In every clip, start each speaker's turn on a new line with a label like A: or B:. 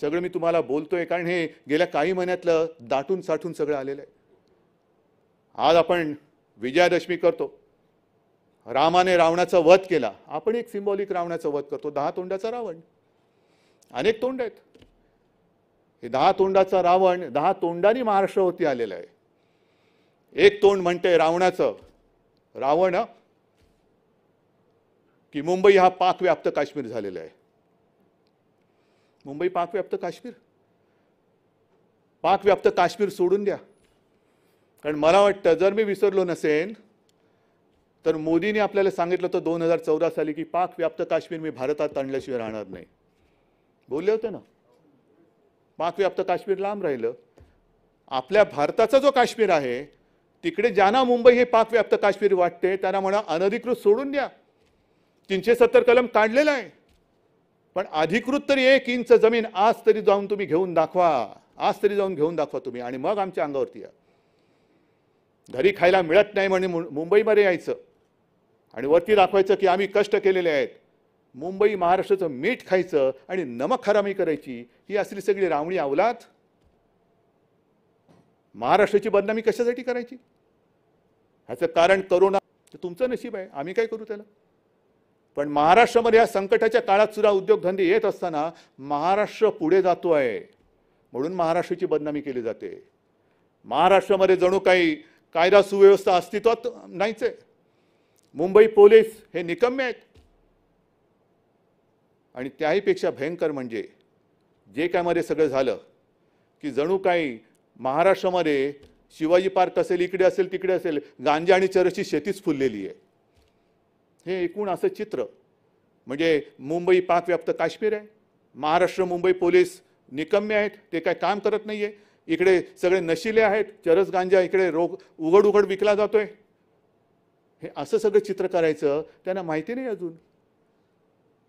A: सगळं मी तुम्हाला बोलतोय कारण हे गेल्या काही महिन्यातलं दाटून साठून सगळं आलेलं आहे आज आपण विजयादशमी करतो रामाने रावणाचा वध केला आपण एक सिम्बॉलिक रावणाचा वध करतो दहा तोंडाचा रावण अनेक तोंड आहेत हे दहा तोंडाचा रावण दहा तोंडांनी महाराष्ट्रावरती आलेलं आहे एक तोंड म्हणते रावणाचं रावण की मुंबई हा पाकव्याप्त काश्मीर झालेला आहे मुंबई पाकव्याप्त काश्मीर पाकव्याप्त काश्मीर सोडून द्या कारण मला वाटतं जर मी विसरलो नसेल तर मोदीने आपल्याला सांगितलं होतं दोन हजार चौदा साली की पाक व्याप्त काश्मीर मी भारतात आणल्याशिवाय राहणार नाही बोलले होते ना पाक व्याप्त काश्मीर लांब राहिलं आपल्या भारताचा जो काश्मीर आहे तिकडे ज्यांना मुंबई हे पाकव्याप्त काश्मीर वाटते त्यांना म्हणा अनधिकृत सोडून द्या तीनशे सत्तर कलम काढलेला आहे पण अधिकृत तरी एक इंच जमीन आज तरी जाऊन तुम्ही घेऊन दाखवा आज तरी जाऊन घेऊन दाखवा तुम्ही आणि मग आमच्या अंगावरती या घरी खायला मिळत नाही म्हणजे मुंबईमध्ये यायचं आणि वरती दाखवायचं की आम्ही कष्ट केलेले आहेत मुंबई महाराष्ट्राचं मीठ खायचं आणि नमक हरामी करायची ही असली सगळी रावणी अवलात महाराष्ट्राची बदनामी कशासाठी करायची ह्याचं कारण करोना तुमचं नशीब आहे आम्ही काय करू त्याला पण महाराष्ट्रामध्ये या संकटाच्या काळात सुद्धा उद्योगधंदे येत असताना महाराष्ट्र पुढे जातो आहे म्हणून महाराष्ट्राची बदनामी केली जाते महाराष्ट्रामध्ये जणू काही कायदा सुव्यवस्था अस्तित्वात नाहीच आहे मुंबई पोलीस हे निकम्य आहेत आणि त्याहीपेक्षा भयंकर म्हणजे जे काय मध्ये सगळं झालं की जणू काही महाराष्ट्रामध्ये शिवाजी पार्क असेल इकडे असेल तिकडे असेल गांजा आणि चरसची शेतीच फुललेली आहे हे एकूण असं चित्र म्हणजे मुंबई पाकव्याप्त काश्मीर आहे महाराष्ट्र मुंबई पोलीस निकम्य आहेत ते काय काम करत नाही आहे इकडे सगळे नशिले आहेत चरस गांजा इकडे रोग उघड उघड विकला जातोय हे असं सगळं चित्र करायचं त्यांना माहिती नाही अजून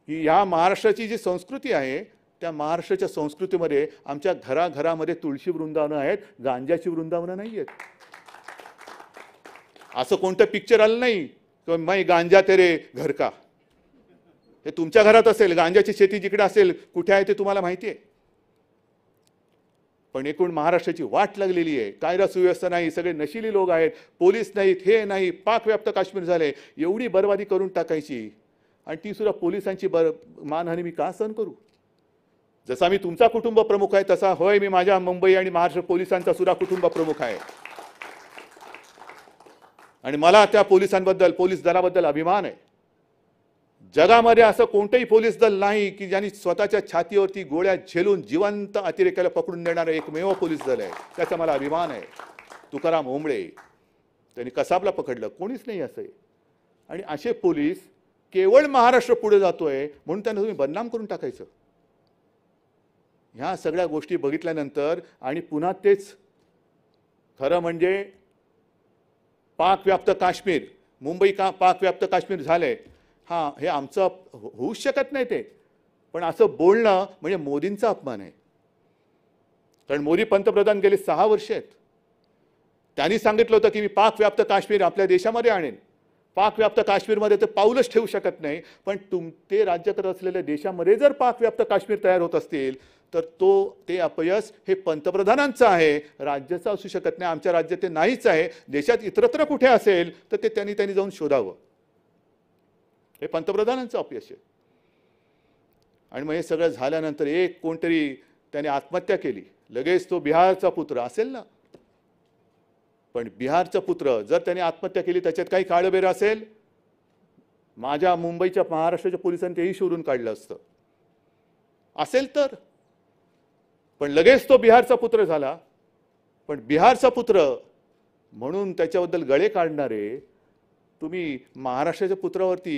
A: की या महाराष्ट्राची जी संस्कृती आहे त्या महाराष्ट्राच्या संस्कृतीमध्ये आमच्या घराघरामध्ये तुळशी वृंदावनं आहेत गांजाची वृंदावनं नाही आहेत असं कोणतं पिक्चर आलं नाही किंवा मै गांजा तेरे घर का हे तुमच्या घरात असेल गांजाची शेती जिकडे असेल कुठे आहे ते तुम्हाला माहिती आहे पण एकूण महाराष्ट्राची वाट लागलेली आहे कायदा सुव्यवस्था नाही सगळे नशिली लोक आहेत पोलीस नाहीत हे नाही पाकव्याप्त काश्मीर झाले एवढी बर्बादी करून टाकायची आणि ती सुद्धा पोलिसांची बर मानहानी मी का सहन करू जसा मी तुमचा कुटुंब प्रमुख आहे तसा होय मी माझ्या मुंबई आणि महाराष्ट्र पोलिसांचा सुद्धा कुटुंब प्रमुख आहे आणि मला त्या पोलिसांबद्दल पोलीस दलाबद्दल अभिमान आहे जगामध्ये असं कोणतंही पोलीस दल नाही की ज्यांनी स्वतःच्या छातीवरती गोळ्या झेलून जिवंत अतिरेक्याला पकडून देणारं एकमेव पोलीस दल आहे त्याचा मला अभिमान आहे तुकाराम ओंबळे त्यांनी कसाबला पकडलं कोणीच नाही असं आणि असे पोलीस केवळ महाराष्ट्र पुढे जातोय म्हणून त्यांना तुम्ही बदनाम करून टाकायचं ह्या सगळ्या गोष्टी बघितल्यानंतर आणि पुन्हा तेच खरं म्हणजे पाक काश्मीर मुंबई का पाक काश्मीर झालं आहे हां हे आमचं होऊच शकत नाही ते पण असं बोलणं म्हणजे मोदींचा अपमान आहे कारण मोदी पंतप्रधान गेले सहा वर्ष आहेत त्यांनी सांगितलं होतं की मी पाक काश्मीर आपल्या देशामध्ये आणेन पाकव्याप्त काश्मीरमध्ये ते पाऊलच ठेवू शकत नाही पण तुम ते राज्य करत असलेल्या देशामध्ये जर पाकव्याप्त काश्मीर तयार होत असतील तर तो ते अपयश हे पंतप्रधानांचं आहे राज्याचं असू शकत नाही आमच्या राज्यात ते नाहीच आहे देशात इतरत्र कुठे असेल तर ते त्यांनी त्यांनी जाऊन शोधावं हे पंतप्रधानांचं अपयश आहे आणि मग हे सगळं झाल्यानंतर एक कोणतरी त्याने आत्महत्या केली लगेच तो बिहारचा पुत्र असेल ना पण बिहारचा पुत्र जर त्याने आत्महत्या केली त्याच्यात काही काळबेर असेल माझ्या मुंबईच्या महाराष्ट्राच्या पोलिसांनी तेही शोधून काढलं असतं असेल तर पण लगेच तो बिहारचा पुत्र झाला पण बिहारचा पुत्र म्हणून त्याच्याबद्दल गळे काढणारे तुम्ही महाराष्ट्राच्या पुत्रावरती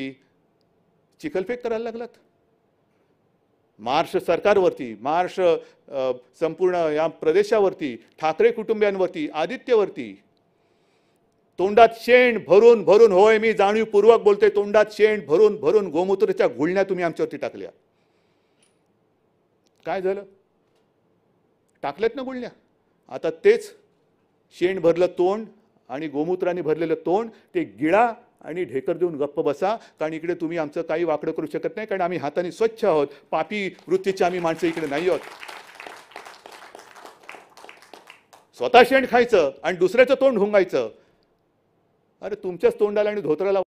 A: चिखलफेक करायला लागलात महाराष्ट्र सरकारवरती महाराष्ट्र संपूर्ण या प्रदेशावरती ठाकरे कुटुंबियांवरती आदित्यवरती तोंडात शेण भरून भरून होय मी जाणीवपूर्वक बोलते तोंडात शेण भरून भरून गोमूत्राच्या गुळण्या तुम्ही आमच्यावरती टाकल्या काय झालं टाकल्यात ना गुळण्या आता तेच शेण भरलं तोंड आणि गोमूत्राने भरलेलं तोंड ते गिळा आणि ढेकर देऊन गप्प बसा कारण इकडे तुम्ही आमचं काही वाकडं करू शकत नाही कारण आम्ही हाताने स्वच्छ आहोत पापी वृत्तीचे आम्ही माणसं इकडे नाही आहोत स्वतः शेण खायचं आणि दुसऱ्याचं तोंड हुंगायचं अरे तुमच्याच तोंडाला आणि धोत्राला